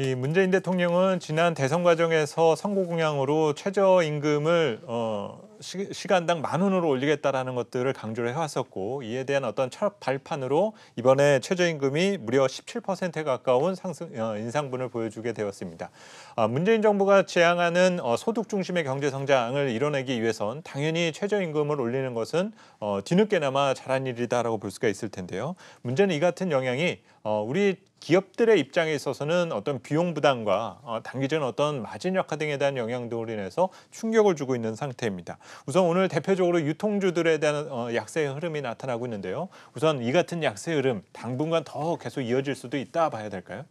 이 문재인 대통령은 지난 대선 과정에서 선거 공약으로 최저 임금을 어 시, 시 간당만 원으로 올리겠다라는 것들을 강조를 해왔었고 이에 대한 어떤 첫 발판으로 이번에 최저임금이 무려 17%에 가까운 상승 어, 인상분을 보여주게 되었습니다. 아, 문재인 정부가 지향하는 어, 소득 중심의 경제 성장을 이뤄내기 위해선 당연히 최저임금을 올리는 것은 어, 뒤늦게나마 잘한 일이다라고 볼 수가 있을 텐데요. 문제는 이 같은 영향이 어, 우리 기업들의 입장에 있어서는 어떤 비용 부담과 어, 단기적인 어떤 마진 약화 등에 대한 영향도 인해서 충격을 주고 있는 상태입니다. 우선 오늘 대표적으로 유통주들에 대한 어, 약세의 흐름이 나타나고 있는데요. 우선 이 같은 약세 흐름 당분간 더 계속 이어질 수도 있다 봐야 될까요?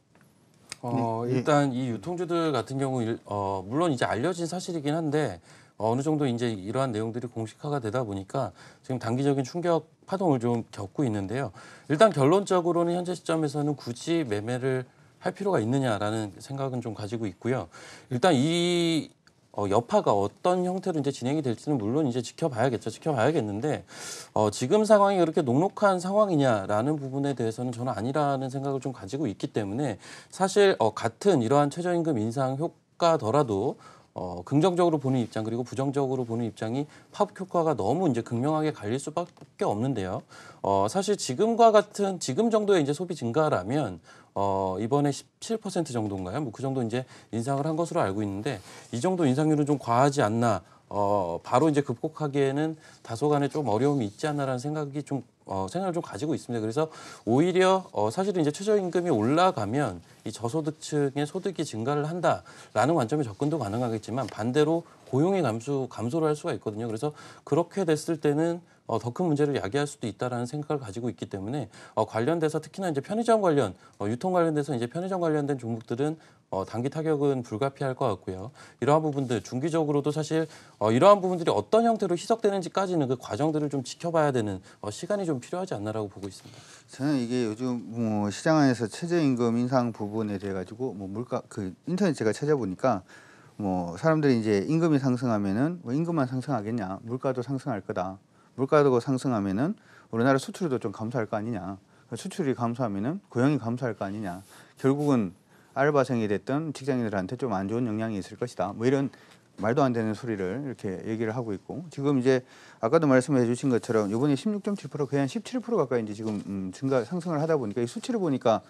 어, 네. 일단 이 유통주들 같은 경우 어, 물론 이제 알려진 사실이긴 한데 어느 정도 이제 이러한 내용들이 공식화가 되다 보니까 지금 단기적인 충격 파동을 좀 겪고 있는데요. 일단 결론적으로는 현재 시점에서는 굳이 매매를 할 필요가 있느냐라는 생각은 좀 가지고 있고요. 일단 이 어, 여파가 어떤 형태로 이제 진행이 될지는 물론 이제 지켜봐야겠죠. 지켜봐야겠는데 어, 지금 상황이 그렇게 녹록한 상황이냐라는 부분에 대해서는 저는 아니라는 생각을 좀 가지고 있기 때문에 사실 어, 같은 이러한 최저임금 인상 효과더라도 어, 긍정적으로 보는 입장 그리고 부정적으로 보는 입장이 파업 효과가 너무 이제 극명하게 갈릴 수밖에 없는데요. 어, 사실 지금과 같은 지금 정도의 이제 소비 증가라면 어, 이번에 17% 정도인가요? 뭐 그 정도 이제 인상을 한 것으로 알고 있는데 이 정도 인상률은 좀 과하지 않나 어, 바로 이제 극복하기에는 다소간의 좀 어려움이 있지 않나라는 생각이 좀 어, 생각을 좀 가지고 있습니다. 그래서 오히려 어, 사실은 이제 최저임금이 올라가면 이 저소득층의 소득이 증가를 한다라는 관점의 접근도 가능하겠지만 반대로 고용의 감수 감소를 할 수가 있거든요. 그래서 그렇게 됐을 때는 어, 더큰 문제를 야기할 수도 있다라는 생각을 가지고 있기 때문에 어, 관련돼서 특히나 이제 편의점 관련 어, 유통 관련돼서 이제 편의점 관련된 종목들은 어, 단기 타격은 불가피할 것 같고요. 이러한 부분들 중기적으로도 사실 어, 이러한 부분들이 어떤 형태로 희석되는지까지는 그 과정들을 좀 지켜봐야 되는 어, 시간이 좀 필요하지 않나라고 보고 있습니다. 저는 이게 요즘 뭐 시장 안에서 최저임금 인상 부분에 대해 가지고 뭐 물가 그 인터넷 제가 찾아보니까 뭐 사람들이 이제 임금이 상승하면은 뭐 임금만 상승하겠냐 물가도 상승할 거다 물가가 상승하면은 우리나라 수출도 좀 감소할 거 아니냐. 수출이 감소하면은 고용이 감소할 거 아니냐. 결국은 알바생이 됐던 직장인들한테 좀 안 좋은 영향이 있을 것이다. 뭐 이런 말도 안 되는 소리를 이렇게 얘기를 하고 있고 지금 이제 아까도 말씀해 주신 것처럼 이번에 16.7% 거의 한17% 가까이 이제 지금 음, 증가 상승을 하다 보니까 이 수치를 보니까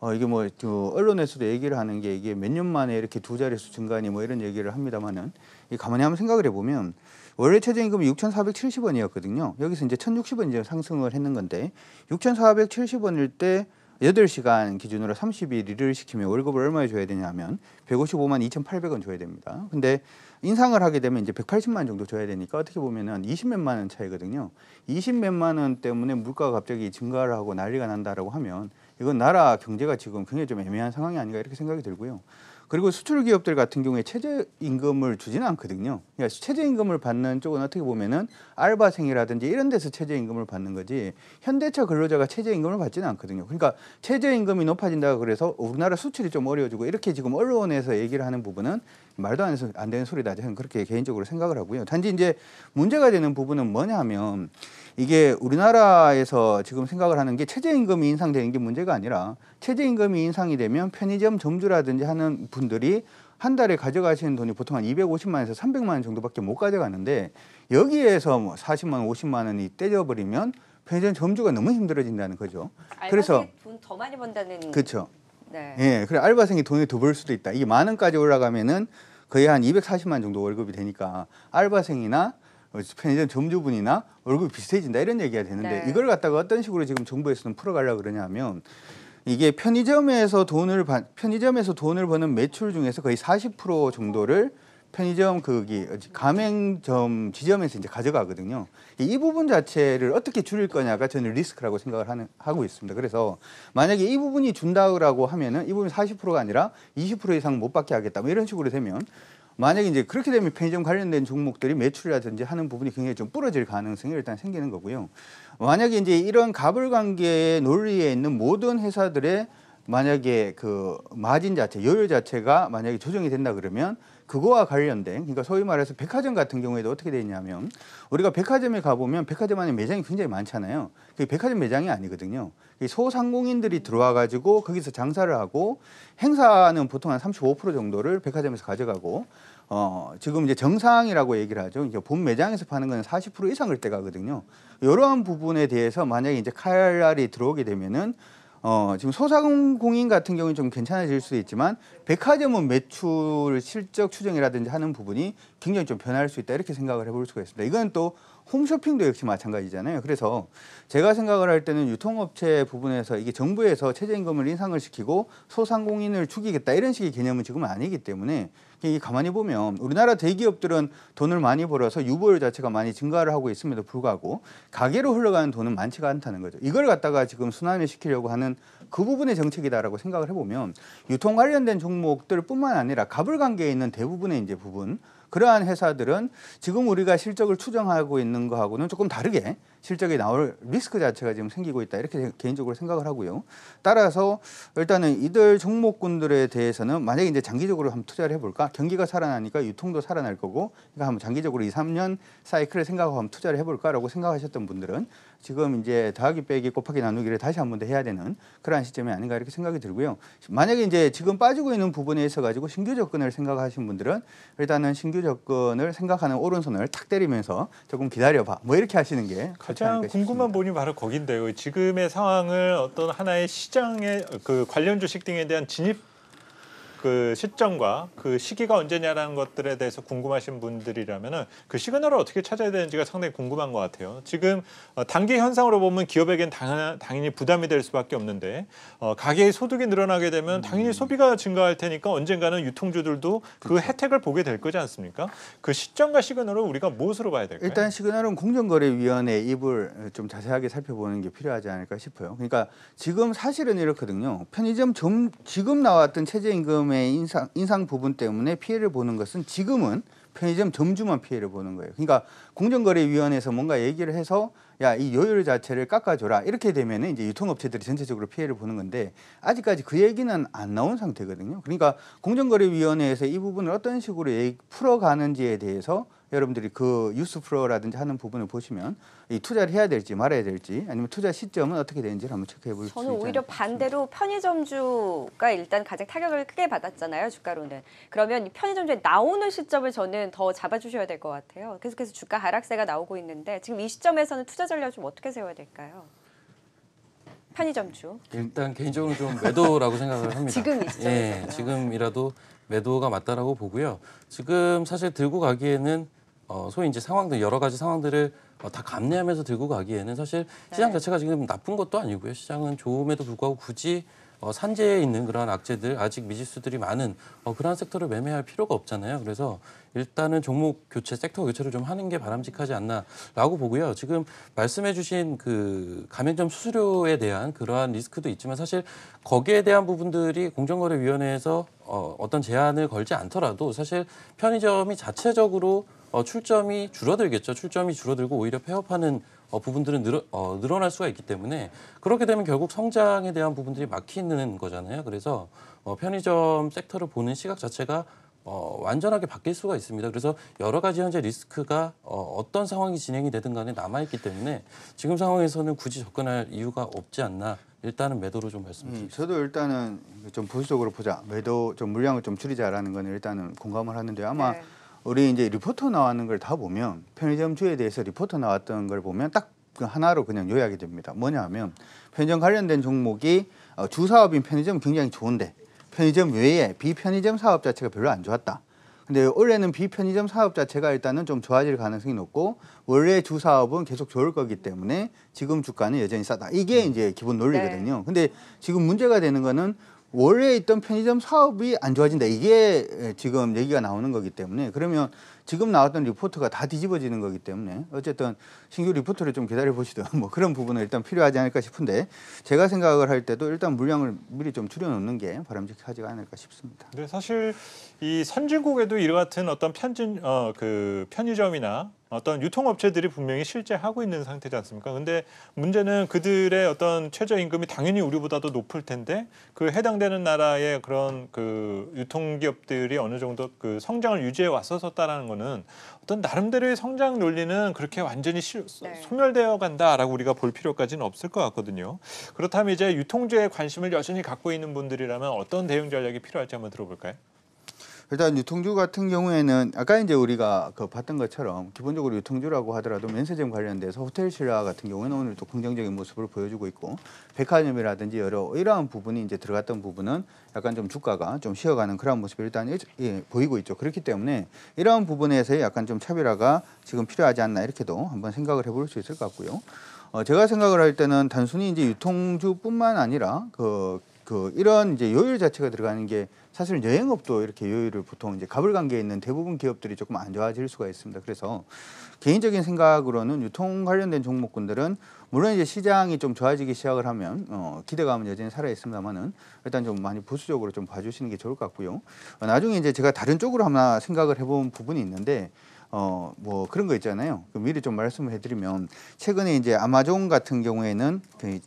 어 이게 뭐그 언론에서도 얘기를 하는 게 이게 몇 년 만에 이렇게 두 자릿수 증가니 뭐 이런 얘기를 합니다만은 이 가만히 한번 생각을 해보면 원래 최저임금이 6,470원이었거든요. 여기서 이제 1,060원 이제 상승을 했는 건데 6,470원일 때 8시간 기준으로 30일 일을 시키면 월급을 얼마에 줘야 되냐면 155만 2,800원 줘야 됩니다. 근데 인상을 하게 되면 이제 180만 정도 줘야 되니까 어떻게 보면은 20몇만 원 차이거든요. 20몇만 원 때문에 물가가 갑자기 증가를 하고 난리가 난다라고 하면 이건 나라 경제가 지금 굉장히 좀 애매한 상황이 아닌가 이렇게 생각이 들고요. 그리고 수출 기업들 같은 경우에 최저 임금을 주지는 않거든요. 그러니까 최저 임금을 받는 쪽은 어떻게 보면은 알바생이라든지 이런 데서 최저 임금을 받는 거지 현대차 근로자가 최저 임금을 받지는 않거든요. 그러니까 최저 임금이 높아진다 고 그래서 우리나라 수출이 좀 어려워지고 이렇게 지금 언론에서 얘기를 하는 부분은 말도 안, 안 되는 소리다. 저는 그렇게 개인적으로 생각을 하고요. 단지 이제 문제가 되는 부분은 뭐냐 하면 이게 우리나라에서 지금 생각을 하는 게 최저임금이 인상되는 게 문제가 아니라 최저임금이 인상이 되면 편의점 점주라든지 하는 분들이 한 달에 가져가시는 돈이 보통 한 250만에서 300만 원 정도밖에 못 가져가는데 여기에서 뭐 40만 원, 50만 원이 떼져버리면 편의점 점주가 너무 힘들어진다는 거죠. 그래서 돈더 많이 번다는 그렇죠. 네. 예, 그래 알바생이 돈을더 벌 수도 있다. 이게 만 원까지 올라가면은 거의 한 240만 정도 월급이 되니까 알바생이나 편의점 점주분이나 월급이 비슷해진다 이런 얘기가 되는데 네. 이걸 갖다가 어떤 식으로 지금 정부에서는 풀어가려 그러냐면 이게 편의점에서 돈을 받, 편의점에서 돈을 버는 매출 중에서 거의 40% 정도를 편의점 거기 그 가맹점 지점에서 이제 가져가거든요. 이 부분 자체를 어떻게 줄일 거냐가 저는 리스크라고 생각을 하는, 하고 있습니다. 그래서 만약에 이 부분이 준다라고 하면은 이 부분이 40%가 아니라 20% 이상 못 받게 하겠다. 뭐 이런 식으로 되면 만약에 이제 그렇게 되면 편의점 관련된 종목들이 매출이라든지 하는 부분이 굉장히 좀 부러질 가능성이 일단 생기는 거고요. 만약에 이제 이런 가불 관계의 논리에 있는 모든 회사들의 만약에 그 마진 자체, 여율 자체가 만약에 조정이 된다 그러면 그거와 관련된 그러니까 소위 말해서 백화점 같은 경우에도 어떻게 되냐면 우리가 백화점에 가보면 백화점 안에 매장이 굉장히 많잖아요. 그 백화점 매장이 아니거든요. 소상공인들이 들어와 가지고 거기서 장사를 하고 행사는 보통 한 35% 정도를 백화점에서 가져가고 어, 지금 이제 정상이라고 얘기를 하죠. 이제 본 매장에서 파는 건 40% 이상을 때 가거든요. 이러한 부분에 대해서 만약에 이제 칼날이 들어오게 되면은 어, 지금 소상공인 같은 경우는 좀 괜찮아질 수 있지만 백화점은 매출 실적 추정이라든지 하는 부분이 굉장히 좀 변할 수 있다 이렇게 생각을 해볼 수가 있습니다. 이건 또 홈쇼핑도 역시 마찬가지잖아요. 그래서 제가 생각을 할 때는 유통업체 부분에서 이게 정부에서 최저임금을 인상을 시키고 소상공인을 죽이겠다 이런 식의 개념은 지금 아니기 때문에 이게 가만히 보면 우리나라 대기업들은 돈을 많이 벌어서 유보율 자체가 많이 증가를 하고 있음에도 불구하고 가게로 흘러가는 돈은 많지가 않다는 거죠. 이걸 갖다가 지금 순환을 시키려고 하는 그 부분의 정책이다라고 생각을 해보면 유통 관련된 종목들뿐만 아니라 가불관계에 있는 대부분의 이제 부분 그러한 회사들은 지금 우리가 실적을 추정하고 있는 거하고는 조금 다르게 실적이 나올 리스크 자체가 지금 생기고 있다 이렇게 개인적으로 생각을 하고요. 따라서 일단은 이들 종목군들에 대해서는 만약에 이제 장기적으로 한번 투자를 해볼까 경기가 살아나니까 유통도 살아날 거고 그러니까 한번 장기적으로 2, 3년 사이클을 생각하고 한번 투자를 해볼까라고 생각하셨던 분들은 지금 이제 더하기 빼기 곱하기 나누기를 다시 한번 더 해야 되는 그러한 시점이 아닌가 이렇게 생각이 들고요. 만약에 이제 지금 빠지고 있는 부분에 있어 가지고 신규 접근을 생각하신 분들은 일단은 신규 접근을 생각하는 오른손을 탁 때리면서 조금 기다려봐 뭐 이렇게 하시는 게 가장 궁금한 부분이 바로 거긴데요. 지금의 상황을 어떤 하나의 시장의 그 관련 주식 등에 대한 진입 그 시점과 그 시기가 언제냐라는 것들에 대해서 궁금하신 분들이라면은 그 시그널을 어떻게 찾아야 되는지가 상당히 궁금한 것 같아요. 지금 어, 단기 현상으로 보면 기업에겐 당, 당연히 부담이 될 수밖에 없는데 어, 가계의 소득이 늘어나게 되면 음. 당연히 소비가 증가할 테니까 언젠가는 유통주들도 그 그렇죠. 혜택을 보게 될 거지 않습니까? 그 시점과 시그널을 우리가 무엇으로 봐야 될까요? 일단 시그널은 공정거래위원회 입을 좀 자세하게 살펴보는 게 필요하지 않을까 싶어요. 그러니까 지금 사실은 이렇거든요. 편의점 점, 지금 나왔던 최저임금 인건비 인상, 인상 부분 때문에 피해를 보는 것은 지금은 편의점 점주만 피해를 보는 거예요. 그러니까 공정거래위원회에서 뭔가 얘기를 해서 야 이 요율 자체를 깎아줘라 이렇게 되면 이제 유통업체들이 전체적으로 피해를 보는 건데 아직까지 그 얘기는 안 나온 상태거든요. 그러니까 공정거래위원회에서 이 부분을 어떤 식으로 풀어가는지에 대해서 여러분들이 그 뉴스 프로라든지 하는 부분을 보시면 이 투자를 해야 될지 말아야 될지 아니면 투자 시점은 어떻게 되는지를 한번 체크해 볼 수 있습니다. 저는 오히려 반대로 편의점주가 일단 가장 타격을 크게 받았잖아요. 주가로는. 그러면 편의점주에 나오는 시점을 저는 더 잡아주셔야 될 것 같아요. 계속해서 주가 하락세가 나오고 있는데 지금 이 시점에서는 투자 전략 좀 어떻게 세워야 될까요? 편의점주. 일단 개인적으로 좀 매도라고 생각을 합니다. 지금 이 시점에서. 예, 지금이라도 매도가 맞다라고 보고요. 지금 사실 들고 가기에는 어, 소위 이제 상황들 여러 가지 상황들을 어, 다 감내하면서 들고 가기에는 사실 네. 시장 자체가 지금 나쁜 것도 아니고요. 시장은 좋음에도 불구하고 굳이 어, 산재에 있는 그러한 악재들 아직 미지수들이 많은 어, 그러한 섹터를 매매할 필요가 없잖아요. 그래서 일단은 종목 교체, 섹터 교체를 좀 하는 게 바람직하지 않나라고 보고요. 지금 말씀해주신 그 가맹점 수수료에 대한 그러한 리스크도 있지만 사실 거기에 대한 부분들이 공정거래위원회에서 어, 어떤 제한을 걸지 않더라도 사실 편의점이 자체적으로 어, 출점이 줄어들겠죠. 출점이 줄어들고 오히려 폐업하는 어, 부분들은 늘어, 어, 늘어날 수가 있기 때문에 그렇게 되면 결국 성장에 대한 부분들이 막히는 거잖아요. 그래서 어, 편의점 섹터를 보는 시각 자체가 어, 완전하게 바뀔 수가 있습니다. 그래서 여러 가지 현재 리스크가 어, 어떤 상황이 진행이 되든 간에 남아있기 때문에 지금 상황에서는 굳이 접근할 이유가 없지 않나 일단은 매도로 좀 말씀드리겠습니다. 음, 저도 일단은 좀 보수적으로 보자. 매도 좀 물량을 좀 줄이자라는 건 일단은 공감을 하는데 아마 네. 우리 이제 리포터 나왔는 걸 다 보면 편의점주에 대해서 리포터 나왔던 걸 보면 딱 그 하나로 그냥 요약이 됩니다. 뭐냐 하면 편의점 관련된 종목이 어, 주사업인 편의점 굉장히 좋은데 편의점 외에 비편의점 사업 자체가 별로 안 좋았다. 근데 올해는 비편의점 사업 자체가 일단은 좀 좋아질 가능성이 높고 원래 주 사업은 계속 좋을 거기 때문에 지금 주가는 여전히 싸다. 이게 음. 이제 기본 논리거든요. 네. 근데 지금 문제가 되는 거는 원래 있던 편의점 사업이 안 좋아진다. 이게 지금 얘기가 나오는 거기 때문에 그러면 지금 나왔던 리포트가 다 뒤집어지는 거기 때문에 어쨌든 신규 리포트를 좀 기다려 보시든 뭐 그런 부분은 일단 필요하지 않을까 싶은데 제가 생각을 할 때도 일단 물량을 미리 좀 줄여놓는 게 바람직하지 않을까 싶습니다. 네, 사실 이 선진국에도 이와 같은 어떤 편진 어그 편의점이나 어떤 유통업체들이 분명히 실제 하고 있는 상태지 않습니까? 근데 문제는 그들의 어떤 최저임금이 당연히 우리보다도 높을 텐데 그 해당되는 나라의 그런 그 유통기업들이 어느 정도 그 성장을 유지해 왔었었다라는 거는 어떤 나름대로의 성장 논리는 그렇게 완전히 시, 네. 소멸되어 간다라고 우리가 볼 필요까지는 없을 것 같거든요. 그렇다면 이제 유통주에 관심을 여전히 갖고 있는 분들이라면 어떤 대응 전략이 필요할지 한번 들어볼까요? 일단 유통주 같은 경우에는 아까 이제 우리가 그 봤던 것처럼 기본적으로 유통주라고 하더라도 면세점 관련돼서 호텔 신라 같은 경우는 에 오늘 또 긍정적인 모습을 보여주고 있고 백화점이라든지 여러 이러한 부분이 이제 들어갔던 부분은 약간 좀 주가가 좀 쉬어가는 그런 모습이 일단 예, 보이고 있죠. 그렇기 때문에 이러한 부분에서의 약간 좀 차별화가 지금 필요하지 않나 이렇게도 한번 생각을 해볼 수 있을 것 같고요. 어, 제가 생각을 할 때는 단순히 이제 유통주뿐만 아니라 그그 이런 이제 요율 자체가 들어가는 게 사실 여행업도 이렇게 요율을 보통 이제 가불관계에 있는 대부분 기업들이 조금 안 좋아질 수가 있습니다. 그래서 개인적인 생각으로는 유통 관련된 종목군들은 물론 이제 시장이 좀 좋아지기 시작을 하면 어, 기대감은 여전히 살아 있습니다만은 일단 좀 많이 보수적으로 좀 봐주시는 게 좋을 것 같고요. 어, 나중에 이제 제가 다른 쪽으로 하나 생각을 해본 부분이 있는데 어 뭐 그런 거 있잖아요. 그 미리 좀 말씀을 해드리면 최근에 이제 아마존 같은 경우에는 그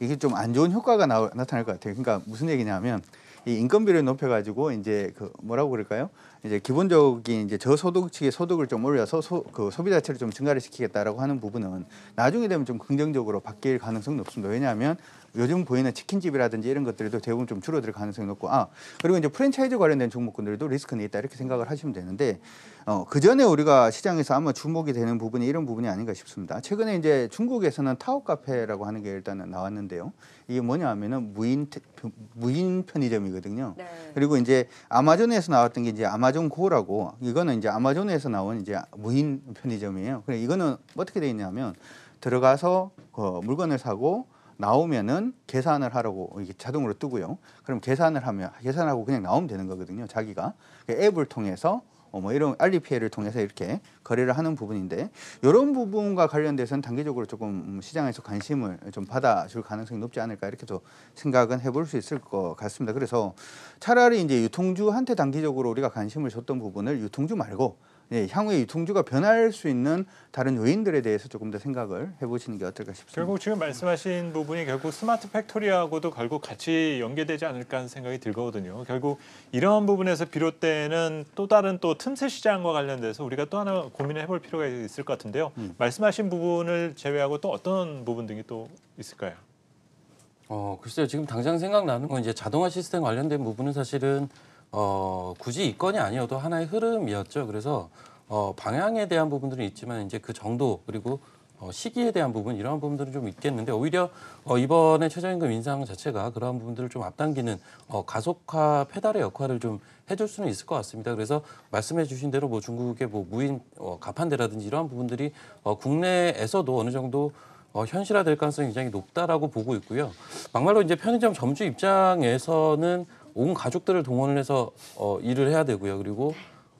이게 좀 안 좋은 효과가 나, 나타날 것 같아요. 그러니까 무슨 얘기냐면 이 인건비를 높여가지고 이제 그 뭐라고 그럴까요? 이제 기본적인 이제 저소득층의 소득을 좀 올려서 소, 그 소비 자체를 좀 증가를 시키겠다라고 하는 부분은 나중에 되면 좀 긍정적으로 바뀔 가능성이 높습니다. 왜냐하면 요즘 보이는 치킨집이라든지 이런 것들도 대부분 좀 줄어들 가능성이 높고 아 그리고 이제 프랜차이즈 관련된 종목군들도 리스크는 있다 이렇게 생각을 하시면 되는데 어, 그 전에 우리가 시장에서 아마 주목이 되는 부분이 이런 부분이 아닌가 싶습니다. 최근에 이제 중국에서는 타오 카페라고 하는 게 일단은 나왔는데요. 이게 뭐냐 하면은 무인 무인 편의점이거든요. 네. 그리고 이제 아마존에서 나왔던 게 이제 아마존 아마존 고라고 이거는 이제 아마존에서 나온 이제 무인 편의점이에요. 그래 이거는 어떻게 돼 있냐면 들어가서 그 물건을 사고 나오면은 계산을 하라고 이게 자동으로 뜨고요. 그럼 계산을 하면 계산하고 그냥 나오면 되는 거거든요. 자기가 그 앱을 통해서 어, 뭐 이런 알리 피해를 통해서 이렇게 거래를 하는 부분인데 이런 부분과 관련돼서는 단기적으로 조금 음, 시장에서 관심을 좀 받아줄 가능성이 높지 않을까 이렇게 좀 생각은 해볼 수 있을 것 같습니다. 그래서 차라리 이제 유통주한테 단기적으로 우리가 관심을 줬던 부분을 유통주 말고 예, 향후에 유통주가 변할 수 있는 다른 요인들에 대해서 조금 더 생각을 해보시는 게 어떨까 싶습니다. 결국 지금 말씀하신 부분이 결국 스마트 팩토리하고도 결국 같이 연계되지 않을까 하는 생각이 들거든요. 결국 이러한 부분에서 비롯되는 또 다른 또 틈새 시장과 관련돼서 우리가 또 하나 고민을 해볼 필요가 있을 것 같은데요. 음. 말씀하신 부분을 제외하고 또 어떤 부분 등이 또 있을까요? 어, 글쎄요. 지금 당장 생각나는 건 이제 자동화 시스템 관련된 부분은 사실은 어, 굳이 이 건이 아니어도 하나의 흐름이었죠. 그래서 어, 방향에 대한 부분들은 있지만 이제 그 정도 그리고 어, 시기에 대한 부분 이러한 부분들은 좀 있겠는데 오히려 어, 이번에 최저임금 인상 자체가 그러한 부분들을 좀 앞당기는 어, 가속화 페달의 역할을 좀 해줄 수는 있을 것 같습니다. 그래서 말씀해주신 대로 뭐 중국의 뭐 무인 어, 가판대라든지 이러한 부분들이 어, 국내에서도 어느 정도 어, 현실화될 가능성이 굉장히 높다라고 보고 있고요. 막말로 이제 편의점 점주 입장에서는 온 가족들을 동원을 해서 어, 일을 해야 되고요. 그리고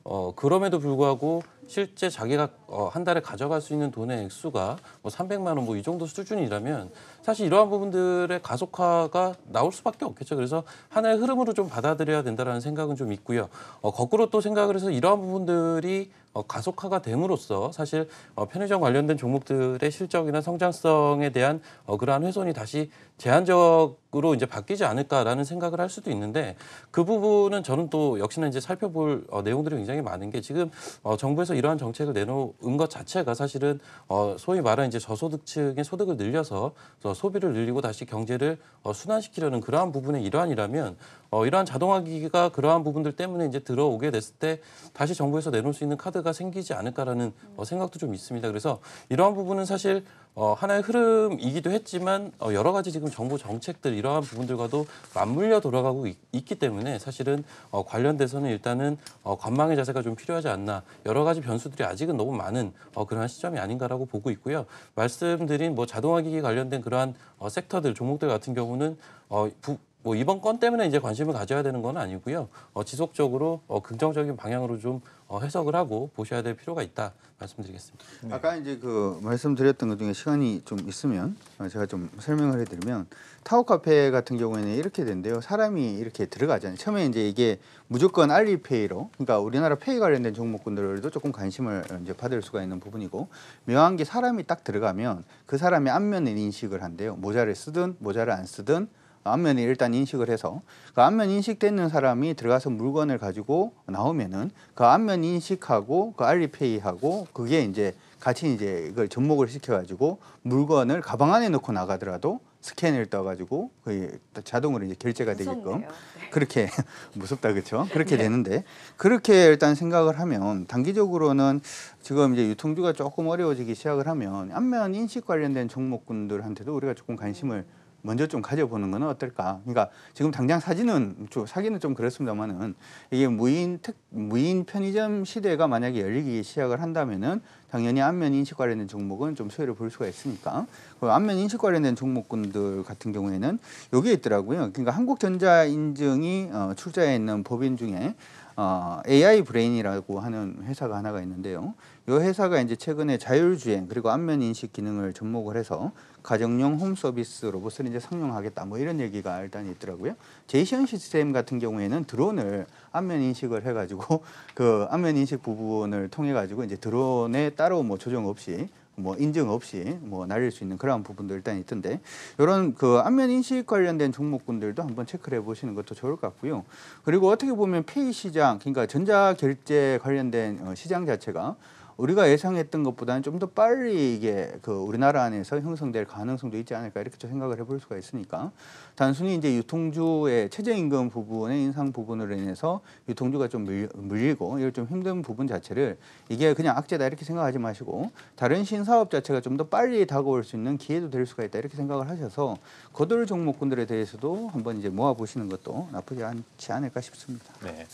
어, 그럼에도 불구하고 실제 자기가 어, 한 달에 가져갈 수 있는 돈의 액수가 뭐 300만 원 뭐 이 정도 수준이라면 사실 이러한 부분들의 가속화가 나올 수밖에 없겠죠. 그래서 하나의 흐름으로 좀 받아들여야 된다라는 생각은 좀 있고요. 어, 거꾸로 또 생각을 해서 이러한 부분들이 어, 가속화가 됨으로써 사실 어, 편의점 관련된 종목들의 실적이나 성장성에 대한 어, 그러한 훼손이 다시 제한적으로 이제 바뀌지 않을까라는 생각을 할 수도 있는데 그 부분은 저는 또 역시나 이제 살펴볼 어, 내용들이 굉장히 많은 게 지금 어, 정부에서 이러한 정책을 내놓 은 은것 자체가 사실은 어, 소위 말하는 이제 저소득층의 소득을 늘려서 소비를 늘리고 다시 경제를 어, 순환시키려는 그러한 부분의 일환이라면 어, 이러한 자동화 기기가 그러한 부분들 때문에 이제 들어오게 됐을 때 다시 정부에서 내놓을 수 있는 카드가 생기지 않을까라는 어, 생각도 좀 있습니다. 그래서 이러한 부분은 사실 어, 하나의 흐름이기도 했지만 어, 여러 가지 지금 정부 정책들 이러한 부분들과도 맞물려 돌아가고 있, 있, 기 때문에 사실은 어, 관련돼서는 일단은 어, 관망의 자세가 좀 필요하지 않나 여러 가지 변수들이 아직은 너무 많은 어, 그러한 시점이 아닌가라고 보고 있고요. 말씀드린 뭐 자동화 기기 관련된 그러한 어, 섹터들 종목들 같은 경우는 어, 부, 뭐 이번 건 때문에 이제 관심을 가져야 되는 건 아니고요. 어, 지속적으로 어, 긍정적인 방향으로 좀 어, 해석을 하고 보셔야 될 필요가 있다 말씀드리겠습니다. 네. 아까 이제 그 말씀드렸던 것 중에 시간이 좀 있으면 어, 제가 좀 설명을 해드리면 타워 카페 같은 경우에는 이렇게 된대요. 사람이 이렇게 들어가잖아요. 처음에 이제 이게 무조건 알리페이로 그러니까 우리나라 페이 관련된 종목군들도 조금 관심을 이제 받을 수가 있는 부분이고 묘한 게 사람이 딱 들어가면 그사람의 안면을 인식을 한대요. 모자를 쓰든 모자를 안 쓰든 안면에 일단 인식을 해서 그 안면 인식되는 사람이 들어가서 물건을 가지고 나오면은 그 안면 인식하고 그 알리페이하고 그게 이제 같이 이제 이걸 접목을 시켜가지고 물건을 가방 안에 넣고 나가더라도 스캔을 떠가지고 그의 자동으로 이제 결제가 무섭네요. 되게끔 네. 그렇게 무섭다 그렇죠? 그렇게 네. 되는데 그렇게 일단 생각을 하면 단기적으로는 지금 이제 유통주가 조금 어려워지기 시작을 하면 안면 인식 관련된 종목군들한테도 우리가 조금 관심을 음. 먼저 좀 가져보는 건 어떨까? 그러니까 지금 당장 사진은 사기는 좀 그렇습니다만은 이게 무인 특 무인 편의점 시대가 만약에 열리기 시작을 한다면은 당연히 안면 인식 관련된 종목은 좀 수혜를 볼 수가 있으니까 그 안면 인식 관련된 종목군들 같은 경우에는 여기에 있더라고요. 그러니까 한국전자 인증이 어, 출자해 있는 법인 중에 어, AI 브레인이라고 하는 회사가 하나가 있는데요. 이 회사가 이제 최근에 자율주행 그리고 안면 인식 기능을 접목을 해서 가정용 홈 서비스 로봇을 이제 상용하겠다 뭐 이런 얘기가 일단 있더라고요. 제이션 시스템 같은 경우에는 드론을 안면 인식을 해가지고 그 안면 인식 부분을 통해 가지고 이제 드론에 따로 뭐 조정 없이 뭐 인증 없이 뭐 날릴 수 있는 그런 부분도 일단 있던데 이런 그 안면 인식 관련된 종목군들도 한번 체크를 해보시는 것도 좋을 것 같고요. 그리고 어떻게 보면 페이 시장, 그러니까 전자 결제 관련된 어, 시장 자체가 우리가 예상했던 것보다는 좀 더 빨리 이게 그 우리나라 안에서 형성될 가능성도 있지 않을까 이렇게 생각을 해볼 수가 있으니까 단순히 이제 유통주의 최저임금 부분의 인상 부분으로 인해서 유통주가 좀 물리, 고 이걸 좀 힘든 부분 자체를 이게 그냥 악재다 이렇게 생각하지 마시고 다른 신사업 자체가 좀 더 빨리 다가올 수 있는 기회도 될 수가 있다 이렇게 생각을 하셔서 거들 종목군들에 대해서도 한번 이제 모아보시는 것도 나쁘지 않지 않을까 싶습니다. 네.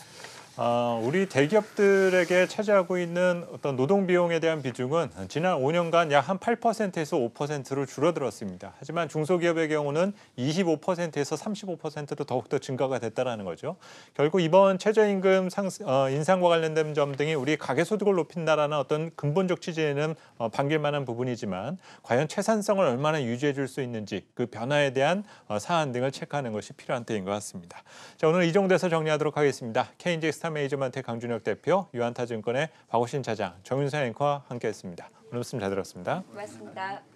어, 우리 대기업들에게 차지하고 있는 어떤 노동 비용에 대한 비중은 지난 5년간 약 한 8%에서 5%로 줄어들었습니다. 하지만 중소기업의 경우는 25%에서 35%로 더욱더 증가가 됐다는 거죠. 결국 이번 최저임금 상, 어, 인상과 관련된 점 등이 우리 가계소득을 높인다라는 어떤 근본적 취지에는 어, 반길 만한 부분이지만 과연 최산성을 얼마나 유지해 줄 수 있는지 그 변화에 대한 어, 사안 등을 체크하는 것이 필요한 때인 것 같습니다. 자 오늘 이 정도에서 정리하도록 하겠습니다. KNGX 넥스타 매니저먼트 강준혁 대표, 유한타증권의 박호신 차장, 정윤서 앵커와 함께했습니다. 오늘 말씀 잘 들었습니다. 고맙습니다.